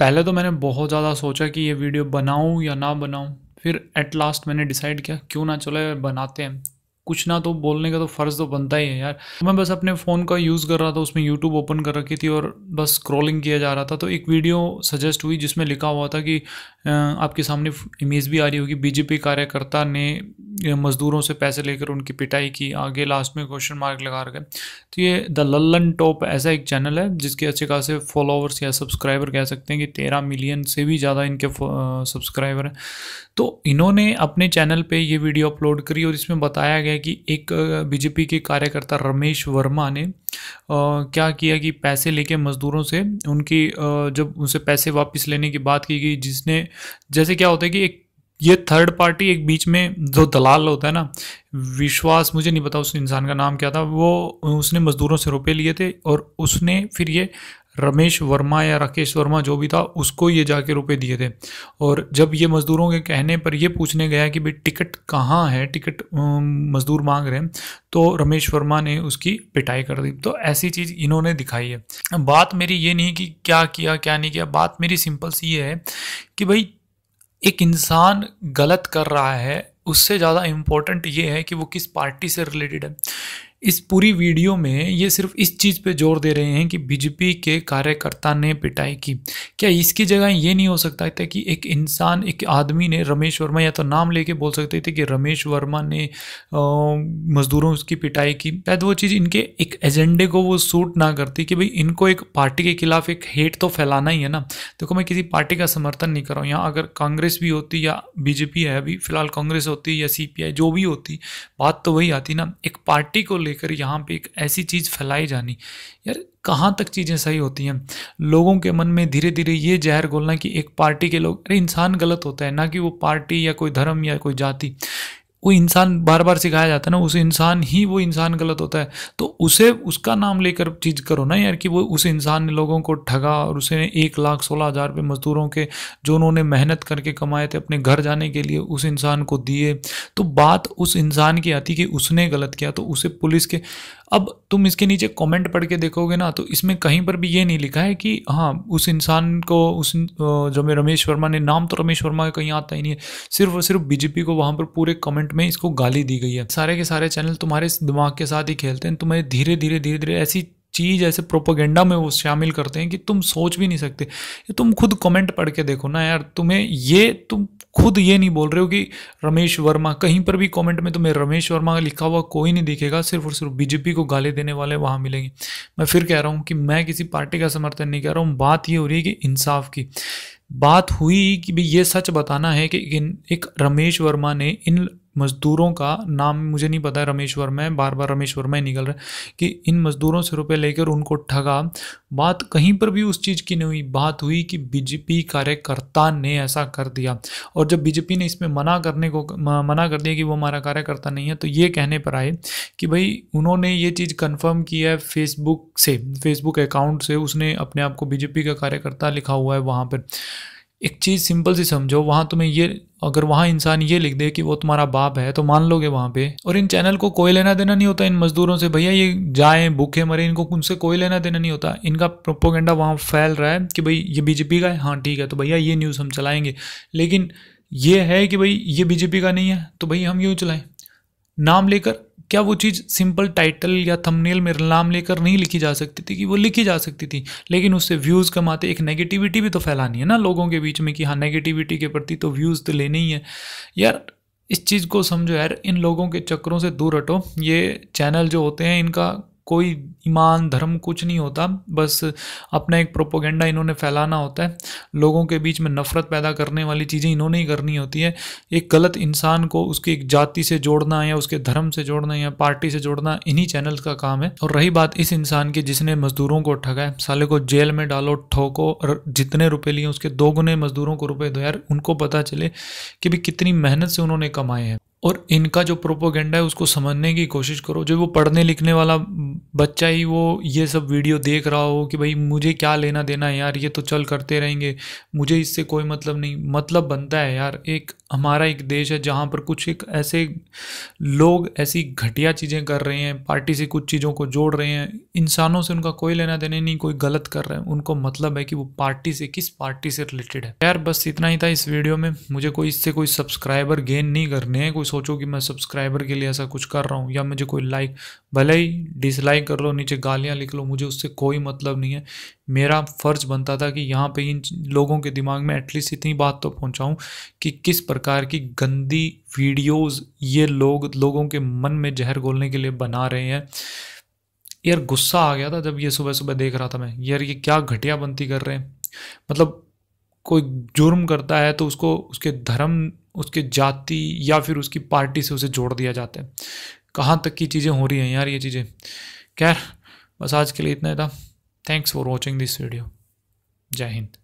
पहले तो मैंने बहुत ज़्यादा सोचा कि ये वीडियो बनाऊँ या ना बनाऊँ फिर एट लास्ट मैंने डिसाइड किया क्यों ना चलो बनाते हैं कुछ ना तो बोलने का तो फ़र्ज़ तो बनता ही है यार मैं बस अपने फ़ोन का यूज़ कर रहा था उसमें यूट्यूब ओपन कर रखी थी और बस स्क्रॉलिंग किया जा रहा था तो एक वीडियो सजेस्ट हुई जिसमें लिखा हुआ था कि आपके सामने इमेज भी आ रही होगी बीजेपी कार्यकर्ता ने मज़दूरों से पैसे लेकर उनकी पिटाई की आगे लास्ट में क्वेश्चन मार्क लगा रखे तो ये द लल्लन टॉप ऐसा एक चैनल है जिसके अच्छे खासे फॉलोअर्स या सब्सक्राइबर कह सकते हैं कि तेरह मिलियन से भी ज़्यादा इनके सब्सक्राइबर हैं तो इन्होंने अपने चैनल पे ये वीडियो अपलोड करी और इसमें बताया गया कि एक बीजेपी के कार्यकर्ता रमेश वर्मा ने क्या किया कि पैसे लेके मज़दूरों से उनकी जब उनसे पैसे वापस लेने की बात की गई जिसने जैसे क्या होता है कि एक ये थर्ड पार्टी एक बीच में जो दलाल होता है ना विश्वास मुझे नहीं पता उस इंसान का नाम क्या था वो उसने मज़दूरों से रुपए लिए थे और उसने फिर ये रमेश वर्मा या राकेश वर्मा जो भी था उसको ये जाके रुपए दिए थे और जब ये मज़दूरों के कहने पर ये पूछने गया कि भाई टिकट कहाँ है टिकट मज़दूर मांग रहे हैं तो रमेश वर्मा ने उसकी पिटाई कर दी तो ऐसी चीज़ इन्होंने दिखाई है बात मेरी ये नहीं कि क्या किया क्या नहीं किया बात मेरी सिंपल सी ये है कि भाई एक इंसान गलत कर रहा है उससे ज़्यादा इम्पोर्टेंट ये है कि वो किस पार्टी से रिलेटेड है इस पूरी वीडियो में ये सिर्फ इस चीज़ पे जोर दे रहे हैं कि बीजेपी के कार्यकर्ता ने पिटाई की क्या इसकी जगह ये नहीं हो सकता था कि एक इंसान एक आदमी ने रमेश वर्मा या तो नाम लेके बोल सकते थे कि रमेश वर्मा ने मज़दूरों की पिटाई की शायद वो चीज़ इनके एक एजेंडे को वो सूट ना करती कि भाई इनको एक पार्टी के खिलाफ एक हेट तो फैलाना ही है ना देखो मैं किसी पार्टी का समर्थन नहीं कर रहा हूँ यहाँ अगर कांग्रेस भी होती या बीजेपी है अभी फिलहाल कांग्रेस होती या सी जो भी होती बात तो वही आती ना एक पार्टी को ले लेकर यहाँ पे एक ऐसी चीज़ फैलाई जानी यार कहाँ तक चीज़ें सही होती हैं लोगों के मन में धीरे धीरे ये जहर घोलना कि एक पार्टी के लोग अरे इंसान गलत होता है ना कि वो पार्टी या कोई धर्म या कोई जाति वो इंसान बार बार सिखाया जाता है ना उस इंसान ही वो इंसान गलत होता है तो उसे उसका नाम लेकर चीज़ करो ना यार कि वो उस इंसान ने लोगों को ठगा और उसे एक लाख सोलह हज़ार रुपये मज़दूरों के जो उन्होंने मेहनत करके कमाए थे अपने घर जाने के लिए उस इंसान को दिए तो बात उस इंसान की आती कि उसने गलत किया तो उसे पुलिस के अब तुम इसके नीचे कमेंट पढ़ के देखोगे ना तो इसमें कहीं पर भी ये नहीं लिखा है कि हाँ उस इंसान को उस जो मैं रमेश वर्मा ने नाम तो रमेश वर्मा का कहीं आता ही नहीं है सिर्फ और सिर्फ बीजेपी को वहाँ पर पूरे कमेंट में इसको गाली दी गई है सारे के सारे चैनल तुम्हारे दिमाग के साथ ही खेलते हैं तुम्हें धीरे धीरे धीरे धीरे ऐसी चीज़ ऐसे प्रोपोगेंडा में वो शामिल करते हैं कि तुम सोच भी नहीं सकते तुम खुद कमेंट पढ़ के देखो ना यार तुम्हें ये तुम खुद ये नहीं बोल रहे हो कि रमेश वर्मा कहीं पर भी कमेंट में तुम्हें रमेश वर्मा लिखा हुआ कोई नहीं दिखेगा सिर्फ और सिर्फ बीजेपी को गाली देने वाले वहाँ मिलेंगे मैं फिर कह रहा हूँ कि मैं किसी पार्टी का समर्थन नहीं कर रहा हूँ बात ये हो रही है कि इंसाफ की बात हुई कि भी ये सच बताना है कि एक रमेश वर्मा ने इन मज़दूरों का नाम मुझे नहीं पता है रमेश वर्मा है बार बार रमेश वर्मा ही निकल रहा है कि इन मज़दूरों से रुपए लेकर उनको ठगा बात कहीं पर भी उस चीज़ की नहीं हुई बात हुई कि बीजेपी कार्यकर्ता ने ऐसा कर दिया और जब बीजेपी ने इसमें मना करने को मना कर दिया कि वो हमारा कार्यकर्ता नहीं है तो ये कहने पर आए कि भाई उन्होंने ये चीज़ कन्फर्म की है फेसबुक से फेसबुक अकाउंट से उसने अपने आप को बीजेपी का कार्यकर्ता लिखा हुआ है वहाँ पर एक चीज़ सिंपल सी समझो वहाँ तुम्हें ये अगर वहाँ इंसान ये लिख दे कि वो तुम्हारा बाप है तो मान लोगे वहाँ पे और इन चैनल को कोई लेना देना नहीं होता इन मजदूरों से भैया ये जाए भूखे मरे इनको उनसे कोई लेना देना नहीं होता इनका प्रोपोगेंडा वहाँ फैल रहा है कि भाई ये बीजेपी का है हाँ ठीक है तो भैया ये न्यूज़ हम चलाएंगे लेकिन ये है कि भाई ये बीजेपी का नहीं है तो भाई हम यूँ चलाएं नाम लेकर क्या वो चीज़ सिंपल टाइटल या थंबनेल में नाम लेकर नहीं लिखी जा सकती थी कि वो लिखी जा सकती थी लेकिन उससे व्यूज़ कमाते एक नेगेटिविटी भी तो फैलानी है ना लोगों के बीच में कि हाँ नेगेटिविटी के प्रति तो व्यूज़ तो लेने ही है यार इस चीज़ को समझो यार इन लोगों के चक्करों से दूर हटो ये चैनल जो होते हैं इनका कोई ईमान धर्म कुछ नहीं होता बस अपना एक प्रोपोगेंडा इन्होंने फैलाना होता है लोगों के बीच में नफ़रत पैदा करने वाली चीज़ें इन्होंने ही करनी होती है एक गलत इंसान को उसकी एक जाति से जोड़ना या उसके धर्म से जोड़ना या पार्टी से जोड़ना इन्हीं चैनल का काम है और रही बात इस इंसान की जिसने मजदूरों को ठगा है साले को जेल में डालो ठोको और जितने रुपये लिए उसके दोगुने मजदूरों को रुपये दो यार उनको पता चले कि भी कितनी मेहनत से उन्होंने कमाए हैं और इनका जो प्रोपोगेंडा है उसको समझने की कोशिश करो जो वो पढ़ने लिखने वाला बच्चा ही वो ये सब वीडियो देख रहा हो कि भाई मुझे क्या लेना देना है यार ये तो चल करते रहेंगे मुझे इससे कोई मतलब नहीं मतलब बनता है यार एक हमारा एक देश है जहाँ पर कुछ एक ऐसे लोग ऐसी घटिया चीज़ें कर रहे हैं पार्टी से कुछ चीज़ों को जोड़ रहे हैं इंसानों से उनका कोई लेना देना नहीं कोई गलत कर रहे हैं उनको मतलब है कि वो पार्टी से किस पार्टी से रिलेटेड है यार बस इतना ही था इस वीडियो में मुझे कोई इससे कोई सब्सक्राइबर गेन नहीं करने हैं कोई सोचो कि मैं सब्सक्राइबर के लिए ऐसा कुछ कर रहा हूँ या मुझे कोई लाइक भले ही डिसलाइक कर लो नीचे गालियाँ लिख लो मुझे उससे कोई मतलब नहीं है मेरा फ़र्ज बनता था कि यहाँ पे इन लोगों के दिमाग में एटलीस्ट इतनी बात तो पहुँचाऊँ कि किस प्रकार की गंदी वीडियोज़ ये लोग लोगों के मन में जहर घोलने के लिए बना रहे हैं यार गुस्सा आ गया था जब ये सुबह सुबह देख रहा था मैं यार ये क्या घटिया बनती कर रहे हैं मतलब कोई जुर्म करता है तो उसको उसके धर्म उसके जाति या फिर उसकी पार्टी से उसे जोड़ दिया जाता है कहाँ तक की चीज़ें हो रही हैं यार ये चीज़ें खैर बस आज के लिए इतना ही था thanks for watching this video Jai Hind